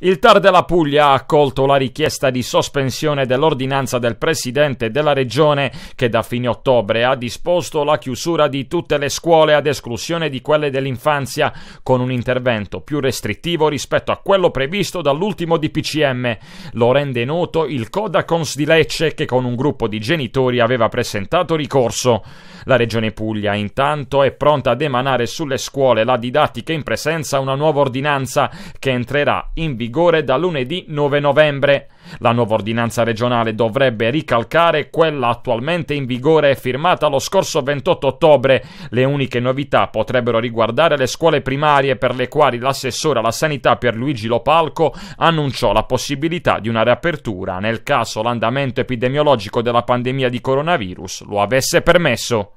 Il TAR della Puglia ha accolto la richiesta di sospensione dell'ordinanza del presidente della regione che da fine ottobre ha disposto la chiusura di tutte le scuole ad esclusione di quelle dell'infanzia con un intervento più restrittivo rispetto a quello previsto dall'ultimo DPCM. Lo rende noto il Codacons di Lecce che con un gruppo di genitori aveva presentato ricorso. La regione Puglia intanto è pronta ad emanare sulle scuole la didattica in presenza una nuova ordinanza che entrerà in vigore vigore da lunedì 9 novembre. La nuova ordinanza regionale dovrebbe ricalcare quella attualmente in vigore firmata lo scorso 28 ottobre. Le uniche novità potrebbero riguardare le scuole primarie per le quali l'assessore alla sanità Pierluigi Lopalco annunciò la possibilità di una riapertura nel caso l'andamento epidemiologico della pandemia di coronavirus lo avesse permesso.